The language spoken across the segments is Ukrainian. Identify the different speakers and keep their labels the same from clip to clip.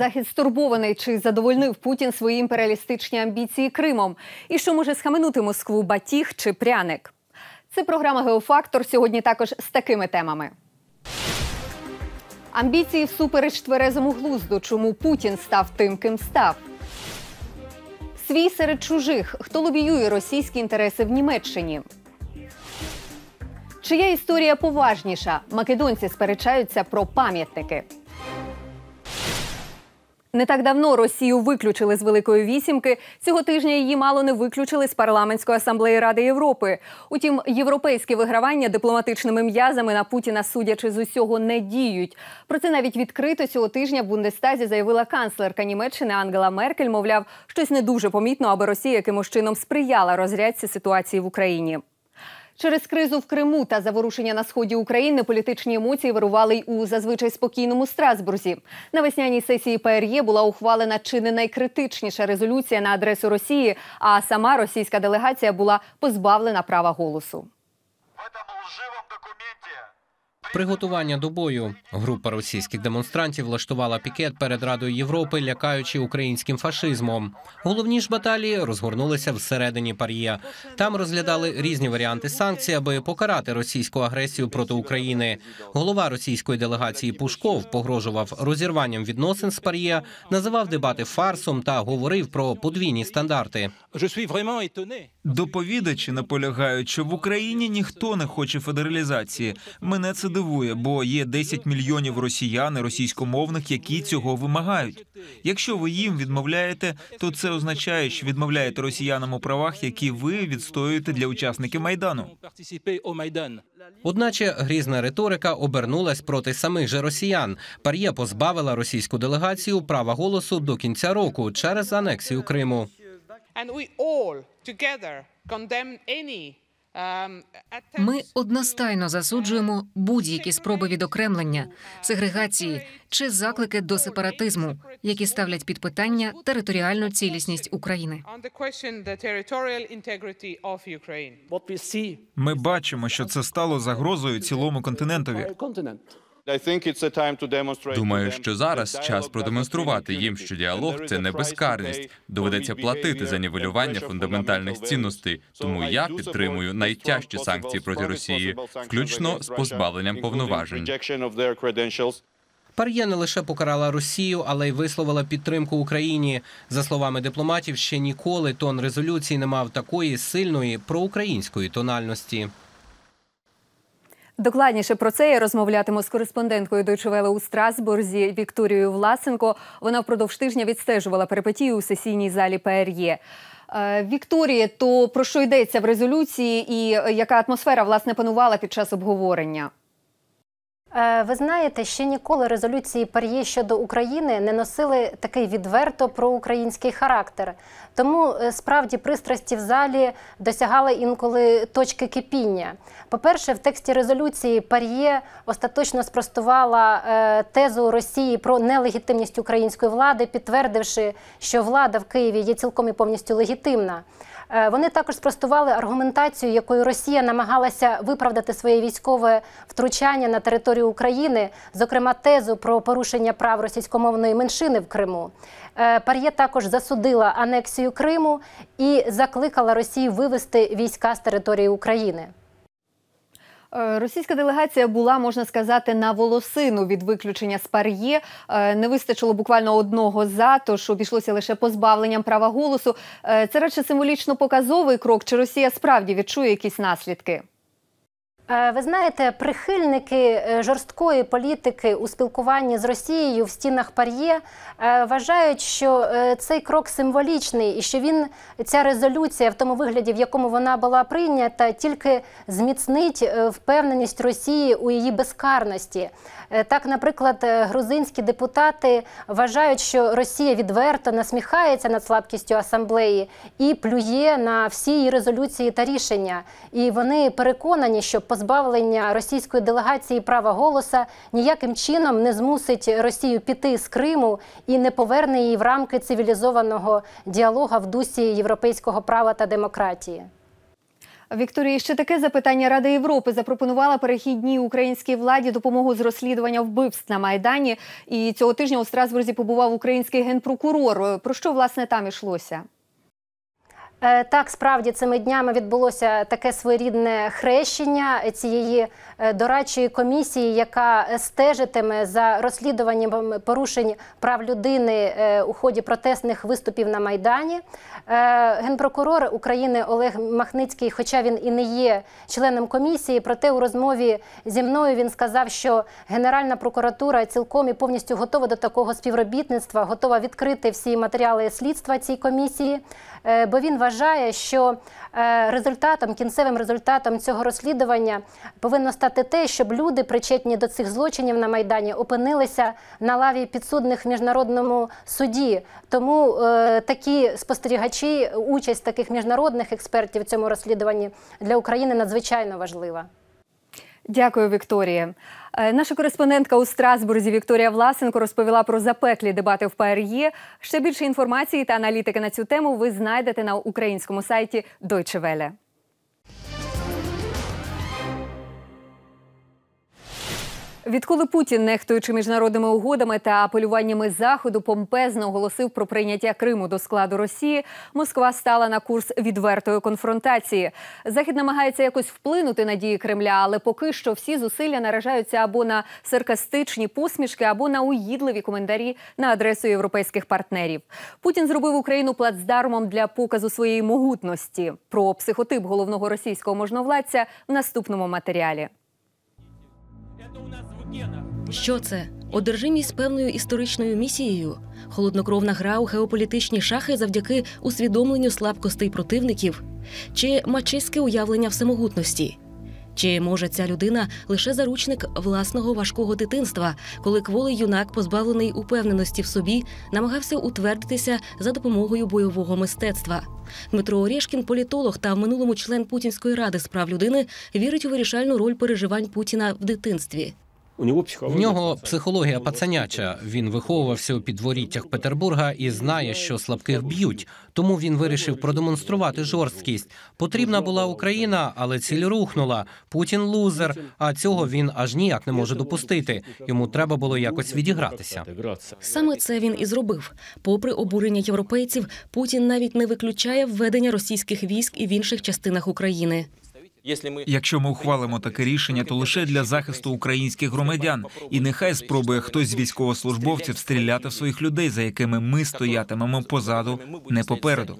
Speaker 1: захід стурбований, чи задовольнив Путін свої імперіалістичні амбіції Кримом, і що може схаменути Москву батіг чи пряник. Це програма Геофактор сьогодні також з такими темами. Амбіції всупереч тверезому глузду, чому Путін став тим, ким став. Свій серед чужих, хто лобіює російські інтереси в Німеччині. Чия історія поважніша? Македонці сперечаються про пам'ятники. Не так давно Росію виключили з Великої вісімки. Цього тижня її мало не виключили з парламентської асамблеї Ради Європи. Утім, європейські вигравання дипломатичними м'язами на Путіна, судячи з усього, не діють. Про це навіть відкрито цього тижня в Бундестазі заявила канцлерка Німеччини Ангела Меркель. Мовляв, щось не дуже помітно, аби Росія якимось чином сприяла розрядці ситуації в Україні. Через кризу в Криму та заворушення на сході України політичні емоції вирували й у зазвичай спокійному Страсбурзі. На весняній сесії ПРЄ була ухвалена чи не найкритичніша резолюція на адресу Росії, а сама російська делегація була позбавлена права голосу.
Speaker 2: Приготування до бою група російських демонстрантів влаштувала пікет перед Радою Європи, лякаючи українським фашизмом. Головні ж баталії розгорнулися всередині пар'є. Там розглядали різні варіанти санкцій, аби покарати російську агресію проти України. Голова російської делегації Пушков погрожував розірванням відносин з пар'є, називав дебати фарсом та говорив про подвійні стандарти.
Speaker 3: Доповідачі наполягають, що в Україні ніхто не хоче федералізації. Мене це дивує дивує, бо є 10 мільйонів росіян і російськомовних, які цього вимагають. Якщо ви їм відмовляєте, то це означає, що відмовляєте росіянам у правах, які ви відстоюєте для учасників майдану.
Speaker 2: Одначе грізна риторика обернулась проти самих же росіян. Пар'є позбавила російську делегацію права голосу до кінця року через анексію Криму.
Speaker 4: Ми одностайно засуджуємо будь-які спроби відокремлення, сегрегації чи заклики до сепаратизму, які ставлять під питання територіальну цілісність України.
Speaker 3: Ми бачимо, що це стало загрозою цілому континентові. Думаю, що зараз час продемонструвати їм, що діалог це не безкарність. Доведеться платити за нівелювання фундаментальних цінностей. Тому я підтримую найтяжчі санкції проти Росії, включно
Speaker 2: з позбавленням повноважень. Пар'є не лише покарала Росію, але й висловила підтримку Україні. За словами дипломатів, ще ніколи тон резолюції не мав такої сильної проукраїнської тональності.
Speaker 1: Докладніше про це я розмовлятиму з кореспонденткою Deutsche Welle у Страсбурзі Вікторією Власенко. Вона впродовж тижня відстежувала перипетії у сесійній залі ПРЄ. Е, Вікторія, то про що йдеться в резолюції, і е, яка атмосфера власне панувала під час обговорення?
Speaker 5: Е, ви знаєте, ще ніколи резолюції Пар'є щодо України не носили такий відверто проукраїнський характер. Тому е, справді пристрасті в залі досягали інколи точки кипіння. По-перше, в тексті резолюції Пар'є остаточно спростувала е, тезу Росії про нелегітимність української влади, підтвердивши, що влада в Києві є цілком і повністю легітимна. Е, вони також спростували аргументацію, якою Росія намагалася виправдати своє військове втручання на територію України, зокрема тезу про порушення прав російськомовної меншини в Криму. Е, Пар'є також засудила анексію Криму і закликала Росію вивести війська з території України. Е, російська
Speaker 1: делегація була, можна сказати, на волосину від виключення з пар'є. Е, не вистачило буквально одного за, тож обійшлося лише позбавленням права голосу. Е, це радше символічно показовий крок. Чи Росія справді відчує якісь наслідки?
Speaker 5: Е, ви знаєте, прихильники е, жорсткої політики у спілкуванні з Росією в стінах Пар'є е, вважають, що цей крок символічний і що він ця резолюція в тому вигляді, в якому вона була прийнята, тільки зміцнить впевненість Росії у її безкарності. Е, так, наприклад, е, грузинські депутати вважають, що Росія відверто насміхається над слабкістю асамблеї і плює на всі її резолюції та рішення. І вони переконані, що позбавлення російської делегації права голоса ніяким чином не змусить Росію піти з Криму і не поверне її в рамки цивілізованого діалога в дусі європейського права та демократії. Вікторія, ще таке запитання Ради Європи запропонувала перехідній
Speaker 1: українській владі допомогу з розслідування вбивств на майдані. І цього тижня у Страсбурзі побував український генпрокурор. Про що власне там ішлося?
Speaker 5: Е, так, справді цими днями відбулося таке своєрідне хрещення цієї е, дорадчої комісії, яка стежитиме за розслідуванням порушень прав людини е, у ході протестних виступів на майдані. Генпрокурор України Олег Махницький, хоча він і не є членом комісії, проте у розмові зі мною він сказав, що Генеральна прокуратура цілком і повністю готова до такого співробітництва, готова відкрити всі матеріали слідства цій комісії, бо він вважає, вважає, що е, результатом кінцевим результатом цього розслідування повинно стати те, щоб люди, причетні до цих злочинів на майдані, опинилися на лаві підсудних в міжнародному суді. Тому е, такі спостерігачі, участь таких міжнародних експертів в цьому розслідуванні для України надзвичайно важлива. Дякую,
Speaker 1: Вікторія. Е, наша кореспондентка у Страсбурзі Вікторія Власенко розповіла про запеклі дебати в ПРЄ. Ще більше інформації та аналітики на цю тему ви знайдете на українському сайті Deutsche Welle. Відколи Путін, нехтуючи міжнародними угодами та апелюваннями заходу, помпезно оголосив про прийняття Криму до складу Росії, Москва стала на курс відвертої конфронтації. Захід намагається якось вплинути на дії Кремля, але поки що всі зусилля наражаються або на саркастичні посмішки, або на уїдливі коментарі на адресу європейських партнерів. Путін зробив Україну плацдармом для показу своєї могутності. Про психотип головного російського можновладця в наступному матеріалі.
Speaker 6: Що це? Одержимість певною історичною місією, холоднокровна гра у геополітичні шахи завдяки усвідомленню слабкостей противників, чи мачиське уявлення в самогутності? Чи може ця людина лише заручник власного важкого дитинства, коли кволий юнак, позбавлений упевненості в собі, намагався утвердитися за допомогою бойового мистецтва? Дмитро Орєшкін, політолог та в минулому член Путінської ради з прав людини, вірить у вирішальну роль переживань Путіна в дитинстві.
Speaker 2: В нього психологія пацаняча. Він виховувався у підворіттях Петербурга і знає, що слабких б'ють. Тому він вирішив продемонструвати жорсткість. Потрібна була Україна, але ціль рухнула. Путін лузер. А цього він аж ніяк не може допустити. Йому треба було якось відігратися.
Speaker 6: Саме це він і зробив. Попри обурення європейців, Путін навіть не виключає введення російських військ і в інших частинах України.
Speaker 3: Якщо ми ухвалимо таке рішення, то лише для захисту українських громадян, і нехай спробує хтось з військовослужбовців стріляти в своїх людей, за якими ми стоятимемо позаду, не попереду.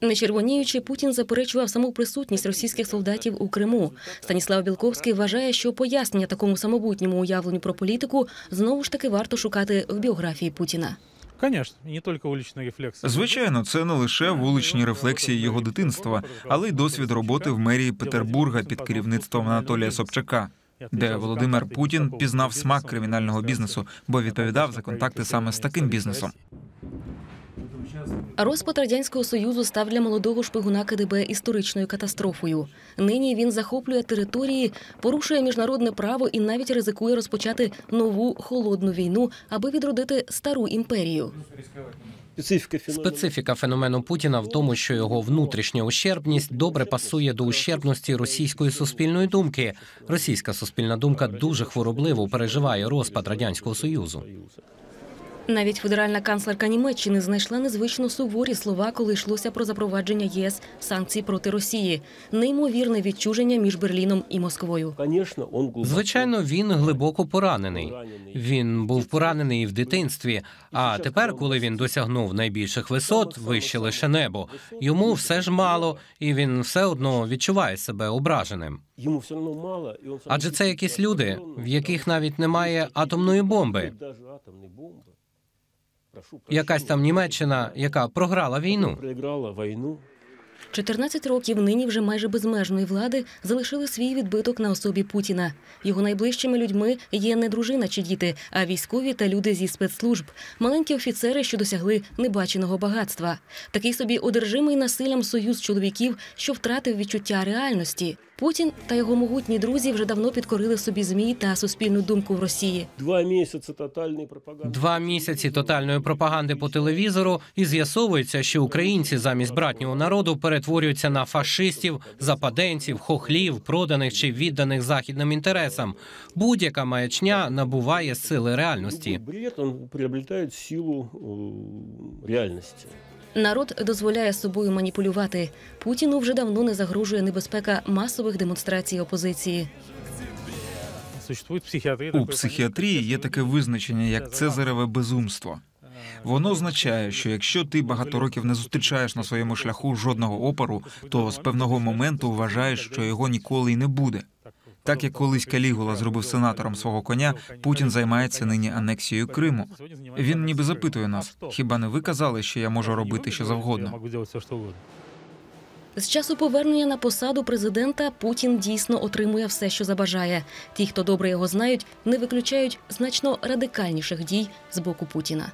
Speaker 6: Не червоніючи, Путін заперечував саму присутність російських солдатів у Криму. Станіслав Білковський вважає, що пояснення такому самобутньому уявленню про політику знову ж таки варто шукати в біографії
Speaker 3: Путіна. Конечно, і не тільки вуличні рефлекси. Звичайно, це не лише вуличні рефлексії його дитинства, але й досвід роботи в мерії Петербурга під керівництвом Анатолія Собчака. Де Володимир Путін пізнав смак кримінального бізнесу, бо відповідав за контакти саме з таким бізнесом.
Speaker 6: Розпад радянського союзу став для молодого шпигуна КДБ історичною катастрофою. Нині він захоплює території, порушує міжнародне право і навіть ризикує розпочати нову холодну війну, аби відродити стару імперію.
Speaker 2: Специфіка феномену Путіна в тому, що його внутрішня ущербність добре пасує до ущербності російської суспільної думки. Російська суспільна думка дуже хворобливо переживає розпад радянського союзу.
Speaker 6: Навіть федеральна канцлерка Німеччини знайшла незвично суворі слова, коли йшлося про запровадження ЄС санкцій проти Росії, неймовірне відчуження між Берліном і Москвою.
Speaker 2: звичайно, він глибоко поранений. Він був поранений і в дитинстві. А тепер, коли він досягнув найбільших висот, вище лише небо йому все ж мало, і він все одно відчуває себе ображеним.
Speaker 3: Йому все одно адже це якісь
Speaker 2: люди, в яких навіть немає атомної бомби якась там Німеччина, яка програла війну.
Speaker 6: 14 років нині вже майже безмежної влади залишили свій відбиток на особі Путіна. Його найближчими людьми є не дружина чи діти, а військові та люди зі спецслужб, маленькі офіцери, що досягли небаченого багатства. Такий собі одержимий насиллям союз чоловіків, що втратив відчуття реальності. Путін та його могутні друзі вже давно підкорили собі змі та суспільну думку в Росії.
Speaker 2: Два місяці тотальної пропаганди. Два місяці тотальної пропаганди по телевізору, і з'ясовується, що українці замість братнього народу перетворюються на фашистів, западенців, хохлів, проданих чи відданих західним інтересам. Будь-яка маячня набуває сили реальності.
Speaker 7: Бред, він приобретає силу э, реальності.
Speaker 6: Народ дозволяє собою маніпулювати. Путіну вже давно не загрожує небезпека масових демонстрацій опозиції.
Speaker 3: У психіатрії є таке визначення, як Цезареве безумство. Воно означає, що якщо ти багато років не зустрічаєш на своєму шляху жодного опору, то з певного моменту вважаєш, що його ніколи й не буде. Так як колись Калігула зробив сенатором свого коня, Путін займається нині анексією Криму. Він ніби запитує нас: хіба не ви казали, що я можу робити що завгодно?
Speaker 6: З часу повернення на посаду президента Путін дійсно отримує все, що забажає. Ті, хто добре його знають, не виключають значно радикальніших дій з боку Путіна.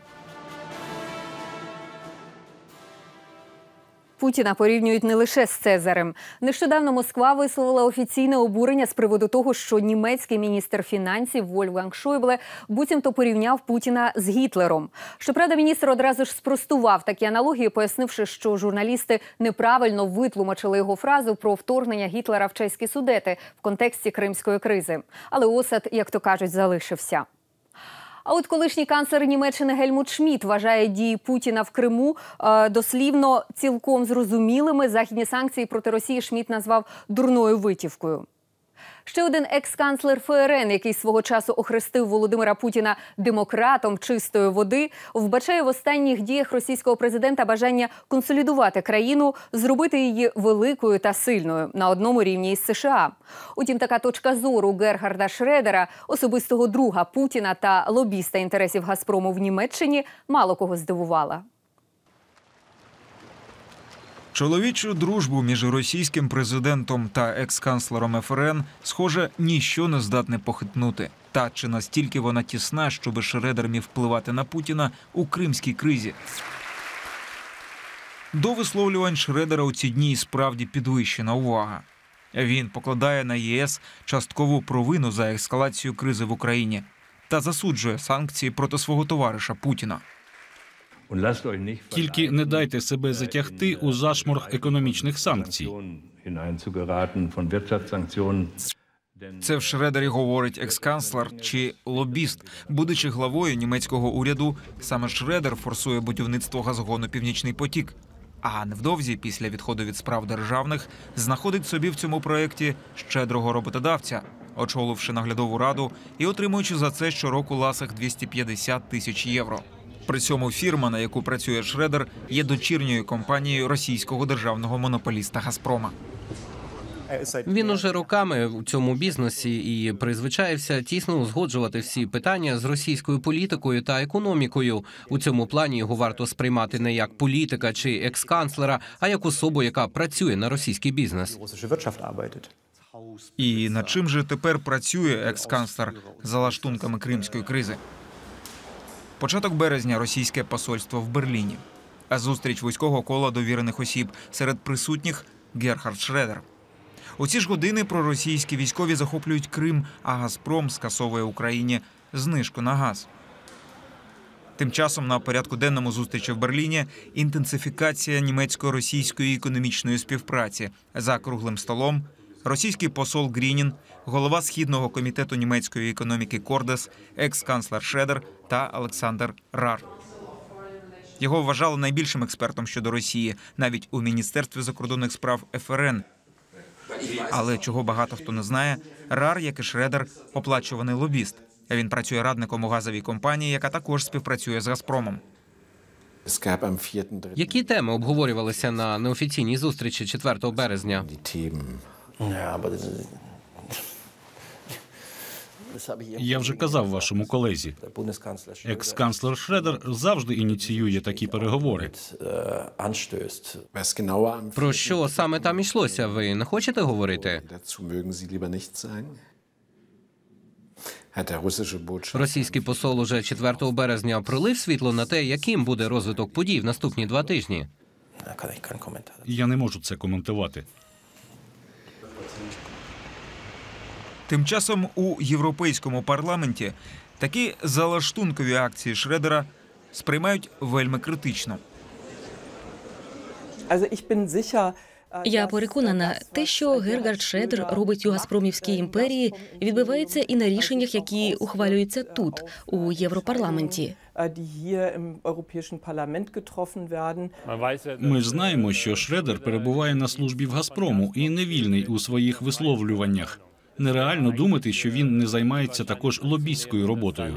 Speaker 1: Путіна порівнюють не лише з Цезарем. Нещодавно Москва висловила офіційне обурення з приводу того, що німецький міністр фінансів Вольфганг Шойбле буцімто порівняв Путіна з Гітлером. Щоправда, міністр одразу ж спростував такі аналогії, пояснивши, що журналісти неправильно витлумачили його фразу про вторгнення Гітлера в чеські судети в контексті кримської кризи. Але осад, як то кажуть, залишився. А от колишній канцлер Німеччини Гельмут Шміт вважає дії Путіна в Криму е, дослівно цілком зрозумілими. Західні санкції проти Росії Шміт назвав дурною витівкою. Ще один екс-канцлер ФРН, який свого часу охрестив Володимира Путіна демократом чистої води, вбачає в останніх діях російського президента бажання консолідувати країну, зробити її великою та сильною на одному рівні із США. Утім, така точка зору Гергарда Шредера, особистого друга Путіна та лобіста інтересів Газпрому в Німеччині, мало кого здивувала.
Speaker 3: Чоловічу дружбу між російським президентом та екс-канцлером ФРН, схоже, ніщо не здатне похитнути. Та чи настільки вона тісна, щоб Шредер міг впливати на Путіна у кримській кризі? До висловлювань Шредера у ці дні справді підвищена увага. Він покладає на ЄС часткову провину за ескалацію кризи в Україні та засуджує санкції проти свого товариша Путіна. Тільки не дайте себе затягти äh, у зашморг економічних санкцій. Це в Шредері говорить екс-канцлер чи лобіст, будучи главою німецького уряду, саме Шредер форсує будівництво газогону Північний потік. А невдовзі, після відходу від справ державних, знаходить собі в цьому проєкті щедрого роботодавця, очоливши наглядову раду і отримуючи за це щороку ласих 250 тисяч євро. При цьому фірма, на яку працює Шредер, є дочірньою компанією російського державного монополіста Газпрома.
Speaker 2: Він уже роками в цьому бізнесі і призвичаєвся тісно узгоджувати всі питання з російською політикою та економікою. У цьому плані його варто сприймати не як політика чи екс-канцлера, а як особу, яка працює на російський бізнес.
Speaker 3: І над чим же тепер працює екс-канцлер за лаштунками кримської кризи? Початок березня російське посольство в Берліні. А зустріч вузького кола довірених осіб серед присутніх Герхард Шредер. У ці ж години проросійські військові захоплюють Крим, а Газпром скасовує Україні знижку на газ. Тим часом на порядку денному зустрічі в Берліні інтенсифікація німецько-російської економічної співпраці за круглим столом Російський посол Грінін, голова східного комітету німецької економіки Кордес, екс-канцлер Шредер та Олександр Рар. Його вважали найбільшим експертом щодо Росії, навіть у міністерстві закордонних справ ФРН. Але чого багато хто не знає, Рар, як і Шредер, оплачуваний лобіст. Він працює радником у газовій компанії, яка також співпрацює з Газпромом. Які теми обговорювалися на неофіційній зустрічі
Speaker 2: 4 березня?
Speaker 7: Ja, aber я вже казав вашому колезі, типу, екс канцлер Шредер завжди
Speaker 2: ініціює такі переговори. Е, Про що саме там йшлося? Ви не хочете говорити? Е, Російський посол уже 4 березня пролив світло на те, яким буде розвиток подій в наступні два тижні. Е, я не можу це
Speaker 3: коментувати. Тим часом у європейському парламенті такі залаштункові акції Шредера сприймають вельми критично. Äh,
Speaker 6: Я переконана, те, що Гергард Шредер робить у Газпромівській äh, імперії, відбивається і на рішеннях, які ухвалюються äh, тут, у Європарламенті.
Speaker 7: Ми знаємо, що Шредер перебуває на службі в Газпрому і не вільний у своїх висловлюваннях нереально думати, що він
Speaker 3: не займається також лобійською роботою.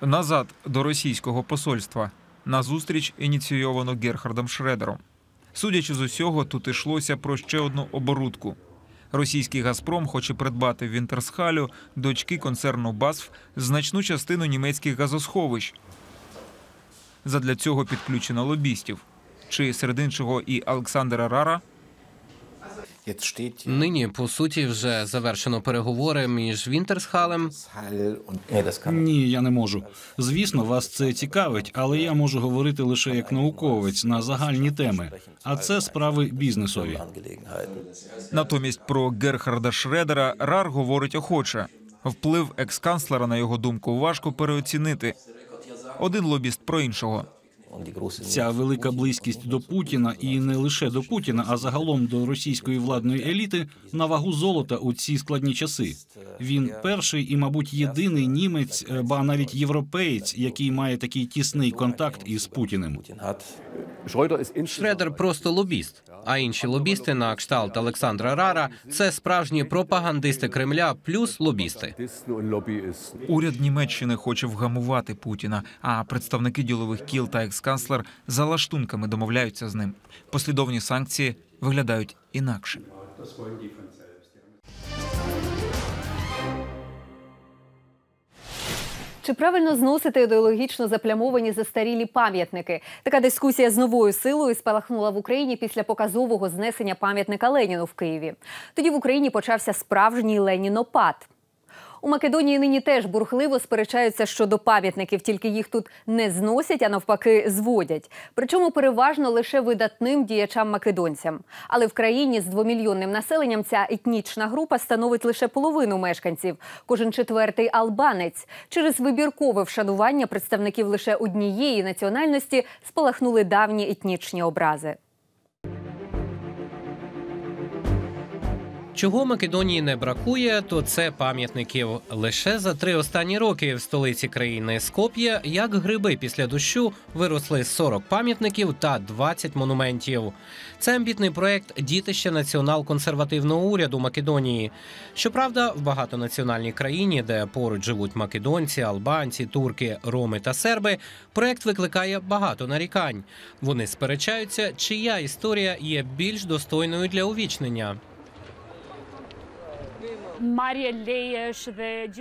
Speaker 3: Назад до російського посольства на зустріч ініційовано Герхардом Шредером. Судячи з усього, тут йшлося про ще одну оборудку. Російський Газпром хоче придбати в Вінтерсхалю дочки концерну БАСФ значну частину німецьких газосховищ. Задля цього підключено лобістів. Чи серед іншого і Олександра Рара. Нині, по суті, вже
Speaker 2: завершено переговори між Вінтерсхалем.
Speaker 7: Ні, я не можу. Звісно, вас це цікавить, але я можу говорити лише як науковець на загальні теми. А це справи бізнесові.
Speaker 3: Натомість про Герхарда Шредера Рар говорить охоче. Вплив екс-канцлера, на його думку важко переоцінити. Один лобіст про іншого. Ця велика близькість до Путіна
Speaker 7: і не лише до Путіна, а загалом до російської владної еліти на вагу золота у ці складні часи. Він перший і, мабуть, єдиний німець, е, ба навіть європеєць,
Speaker 2: який має такий тісний контакт із Путіним. Шредер просто лобіст. А інші лобісти на кшталт Олександра Рара це справжні пропагандисти Кремля, плюс лобісти. Уряд
Speaker 3: Німеччини хоче вгамувати Путіна. А представники ділових кіл та екс екс за лаштунками домовляються з ним. Послідовні санкції виглядають інакше.
Speaker 1: Чи правильно зносити ідеологічно заплямовані застарілі пам'ятники? Така дискусія з новою силою спалахнула в Україні після показового знесення пам'ятника Леніну в Києві. Тоді в Україні почався справжній Ленінопад. У Македонії нині теж бурхливо сперечаються щодо пам'ятників, тільки їх тут не зносять, а навпаки, зводять. Причому переважно лише видатним діячам-македонцям. Але в країні з двомільйонним населенням ця етнічна група становить лише половину мешканців, кожен четвертий албанець. Через вибіркове вшанування представників лише однієї національності спалахнули давні етнічні образи.
Speaker 2: Чого Македонії не бракує, то це пам'ятників. Лише за три останні роки в столиці країни Скоп'я, як гриби після дощу, виросли 40 пам'ятників та 20 монументів. Це амбітний проект дітища націонал-консервативного уряду Македонії. Щоправда, в багатонаціональній країні, де поруч живуть македонці, албанці, турки, роми та серби, проект викликає багато нарікань. Вони сперечаються, чия історія є більш достойною для увічнення.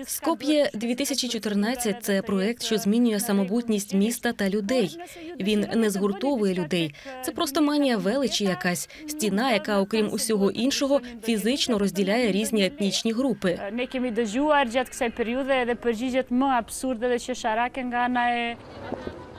Speaker 6: Скоп'є 2014 – це проект, що змінює самобутність міста та людей. Він не згуртовує людей. Це е, просто манія величі, якась стіна, яка, окрім усього іншого, фізично розділяє різні етнічні групи.
Speaker 5: Е, періоди, де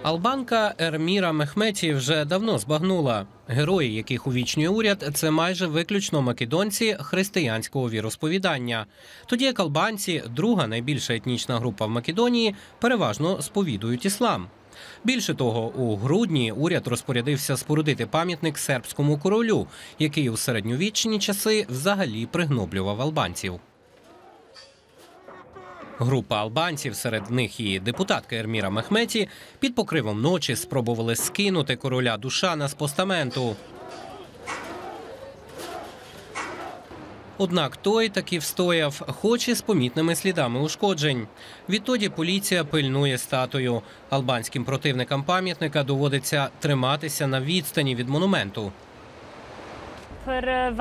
Speaker 2: Албанка Ерміра Мехметі вже давно збагнула. Герої, яких увічнює уряд, це майже виключно македонці християнського віросповідання. Тоді як албанці, друга найбільша етнічна група в Македонії, переважно сповідують іслам. Більше того, у грудні уряд розпорядився спорудити пам'ятник сербському королю, який у середньовічні часи взагалі пригноблював албанців. Група албанців, серед них і депутатка Ерміра Мехметі, під покривом ночі спробували скинути короля Душана з постаменту. Однак той таки встояв, хоч і з помітними слідами ушкоджень. Відтоді поліція пильнує статую. Албанським противникам пам'ятника доводиться триматися на відстані від монументу.
Speaker 6: Е,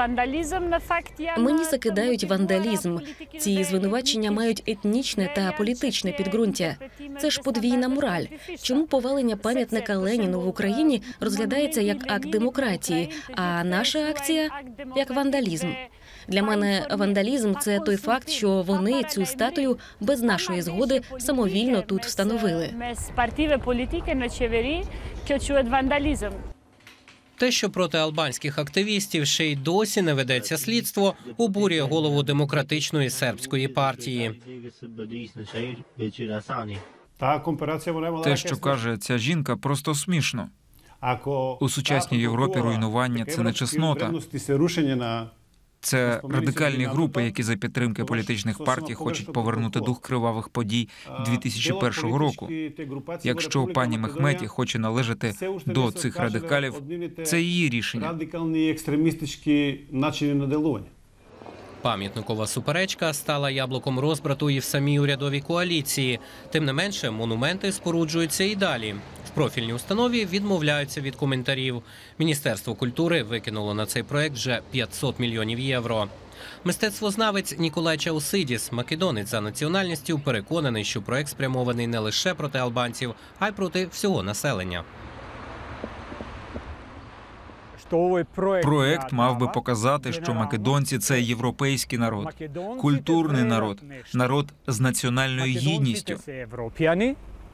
Speaker 6: Мені закидають вандалізм. Ці звинувачення мають етнічне та політичне підґрунтя. Це ж подвійна мораль. Чому повалення пам'ятника Леніну в Україні розглядається як акт демократії, а наша акція як вандалізм? Для мене вандалізм це той факт, що вони цю статую без нашої згоди самовільно тут встановили.
Speaker 5: Партіве політики на чевері, що чує вандалізм.
Speaker 2: Те, що проти албанських активістів ще й досі не ведеться слідство, обурює голову
Speaker 3: демократичної сербської партії.
Speaker 2: Те, що каже
Speaker 3: ця жінка, просто смішно. у сучасній Європі руйнування це не чеснота. Це радикальні групи, які за підтримки політичних партій хочуть повернути дух кривавих подій 2001 року. Якщо пані Мехметі хоче належати до цих радикалів, це її
Speaker 2: рішення.
Speaker 7: Радикальні екстремістичні наче на делоні.
Speaker 2: Пам'ятникова суперечка стала яблуком розбрату і в самій урядовій коаліції. Тим не менше, монументи споруджуються і далі. В профільній установі відмовляються від коментарів. Міністерство культури викинуло на цей проект вже 500 мільйонів євро. Мистецтвознавець Ніколай Чаусидіс, македонець за національністю, переконаний, що проект спрямований не лише проти
Speaker 3: албанців, а й проти всього населення. Проект мав би показати, що македонці це європейський народ, культурний народ, народ з національною гідністю.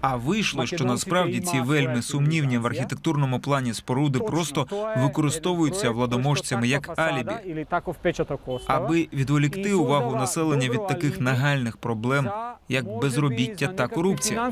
Speaker 3: А вийшло, що насправді ці вельми сумнівні в архітектурному плані споруди просто е, використовуються владоможцями як алібі, аби відволікти увагу населення від таких нагальних проблем, як безробіття та корупція.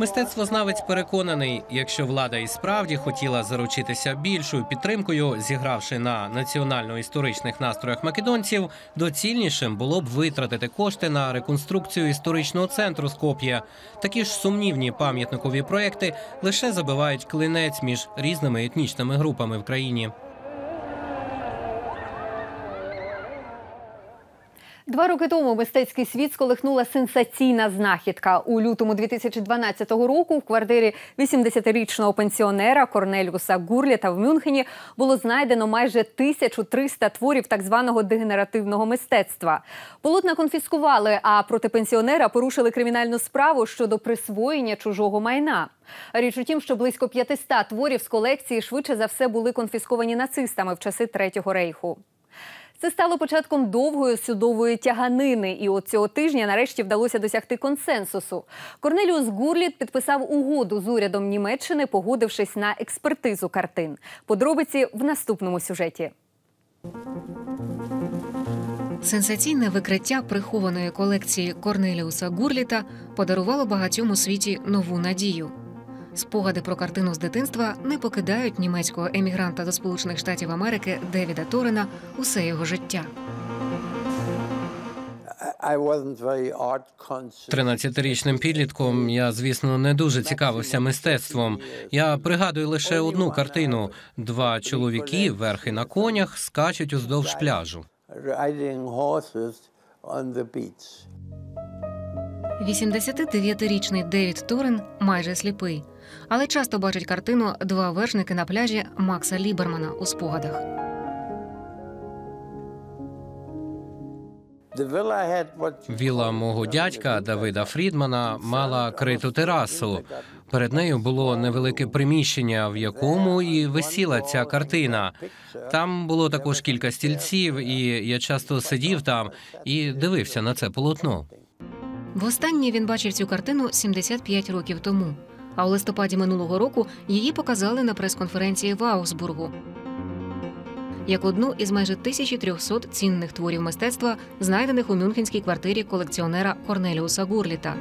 Speaker 3: Мистецтвознавець переконаний, якщо влада і справді
Speaker 2: хотіла заручитися більшою підтримкою, зігравши на національно-історичних настроях македонців, доцільнішим було б витратити кошти на реконструкцію історичного центру Скоп'я. Такі ж сумнівні пам'ятникові проекти лише забивають клинець між різними етнічними групами в країні.
Speaker 1: Два роки тому мистецький світ сколихнула сенсаційна знахідка. У лютому 2012 року в квартирі 80-річного пенсіонера Корнеліуса Гурліта в Мюнхені було знайдено майже 1300 творів так званого дегенеративного мистецтва. Полотна конфіскували, а проти пенсіонера порушили кримінальну справу щодо присвоєння чужого майна. Річ у тім, що близько 500 творів з колекції швидше за все були конфісковані нацистами в часи третього рейху. Це стало початком довгої судової тяганини, і от цього тижня нарешті вдалося досягти консенсусу. Корнеліус Гурліт підписав угоду з урядом Німеччини, погодившись на експертизу картин. Подробиці в наступному сюжеті.
Speaker 4: Сенсаційне викриття прихованої колекції Корнеліуса Гурліта подарувало багатьому світі нову надію. Спогади про картину з дитинства не покидають німецького емігранта до Сполучених Штатів Америки Девіда Торена усе його життя.
Speaker 2: 13-річним підлітком я, звісно, не дуже цікавився мистецтвом. Я пригадую лише одну картину: два чоловіки, верхи на конях, скачуть уздовж пляжу.
Speaker 4: 89-річний Девід Турен майже сліпий, але часто бачить картину Два вершники на пляжі Макса Лібермана у спогадах.
Speaker 2: Віла мого дядька Давида Фрідмана мала криту терасу. Перед нею було невелике приміщення, в якому і висіла ця картина. Там було також кілька стільців, і я часто сидів там і дивився на це полотно.
Speaker 4: Востаннє він бачив цю картину 75 років тому. А у листопаді минулого року її показали на прес-конференції в Аусбургу як одну із майже 1300 цінних творів мистецтва, знайдених у мюнхенській квартирі колекціонера Корнеліуса Гурліта.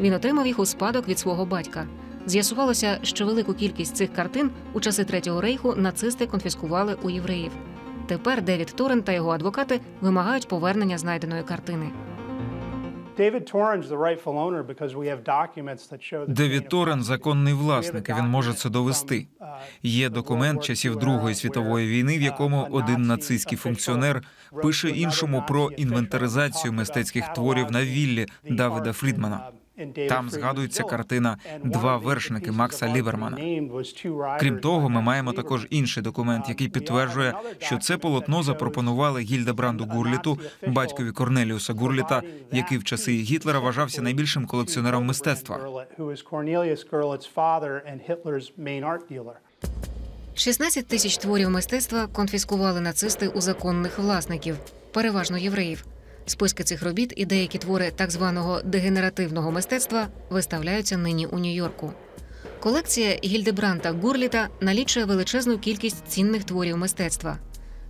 Speaker 4: Він отримав їх у спадок від свого батька. З'ясувалося, що велику кількість цих картин у часи третього рейху нацисти конфіскували у євреїв. Тепер Девід Торен та його адвокати вимагають повернення знайденої картини.
Speaker 3: Девід Торен законний власник. і Він може це довести. Uh, Є документ часів Другої uh, світової війни, в uh, якому один нацистський функціонер пише іншому про інвентаризацію мистецьких творів на віллі Давида Фрідмана. Там згадується картина Два вершники Макса Лібермана. Крім того, ми маємо також інший документ, який um, підтверджує, що це полотно запропонували Гільдебранду Гурліту, батькові Корнеліуса Гурліта, який в часи Гітлера вважався найбільшим колекціонером мистецтва.
Speaker 4: 16 тисяч творів мистецтва конфіскували нацисти у законних власників, переважно євреїв. Списки цих робіт і деякі твори так званого дегенеративного мистецтва виставляються нині у Нью-Йорку. Колекція Гільдебранта Гурліта налічує величезну кількість цінних творів мистецтва.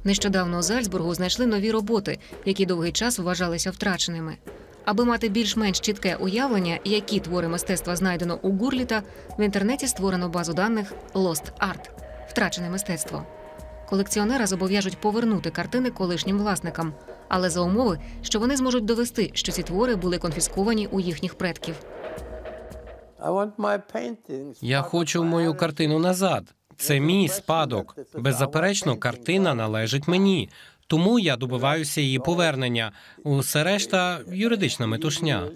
Speaker 4: Нещодавно у Зальцбургу знайшли нові роботи, які довгий час вважалися втраченими. Аби мати більш-менш чітке уявлення, які твори мистецтва знайдено у Гурліта, в інтернеті створено базу даних Lost Art втрачене мистецтво. Колекціонера зобов'яжуть повернути картини колишнім власникам але за умови, що вони зможуть довести, що ці твори були конфісковані у їхніх предків.
Speaker 2: Я хочу мою картину назад. Це мій спадок. Беззаперечно, картина належить мені, тому я добиваюся її повернення. Усе решта юридична метушня.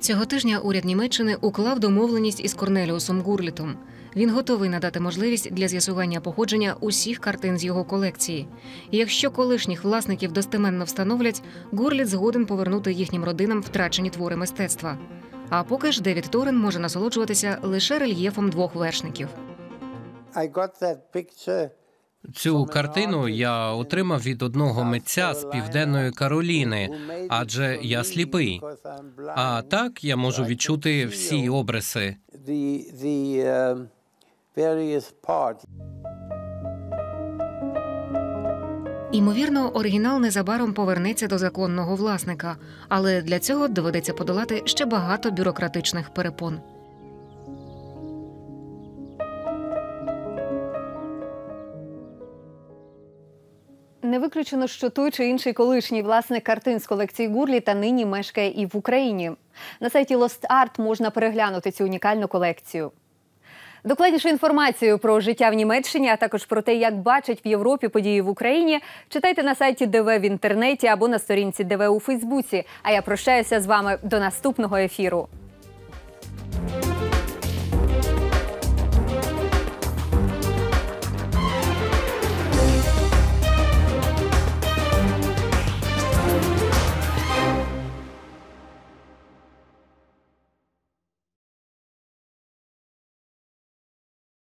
Speaker 4: Цього тижня уряд Німеччини уклав домовленість із Корнеліусом Гурлітом. Він готовий надати можливість для з'ясування походження усіх картин з його колекції. І якщо колишніх власників достеменно встановлять, гурліт згоден повернути їхнім родинам втрачені твори мистецтва. А поки ж Девід Торен може насолоджуватися лише рельєфом двох вершників.
Speaker 2: Цю картину я отримав від одного митця з південної Кароліни, адже я сліпий. А так я можу відчути всі обриси. Um, various parts.
Speaker 4: Імовірно, оригінал незабаром повернеться до законного власника, але для цього доведеться подолати ще багато бюрократичних перепон.
Speaker 1: Не виключено, що той чи інший колишній власник картин з колекції Гурлі та нині мешкає і в Україні. На сайті Lost Art можна переглянути цю унікальну колекцію. Докладнішу інформацію про життя в Німеччині, а також про те, як бачать в Європі події в Україні, читайте на сайті ДВ в інтернеті або на сторінці ДВ у Фейсбуці. А я прощаюся з вами до наступного ефіру.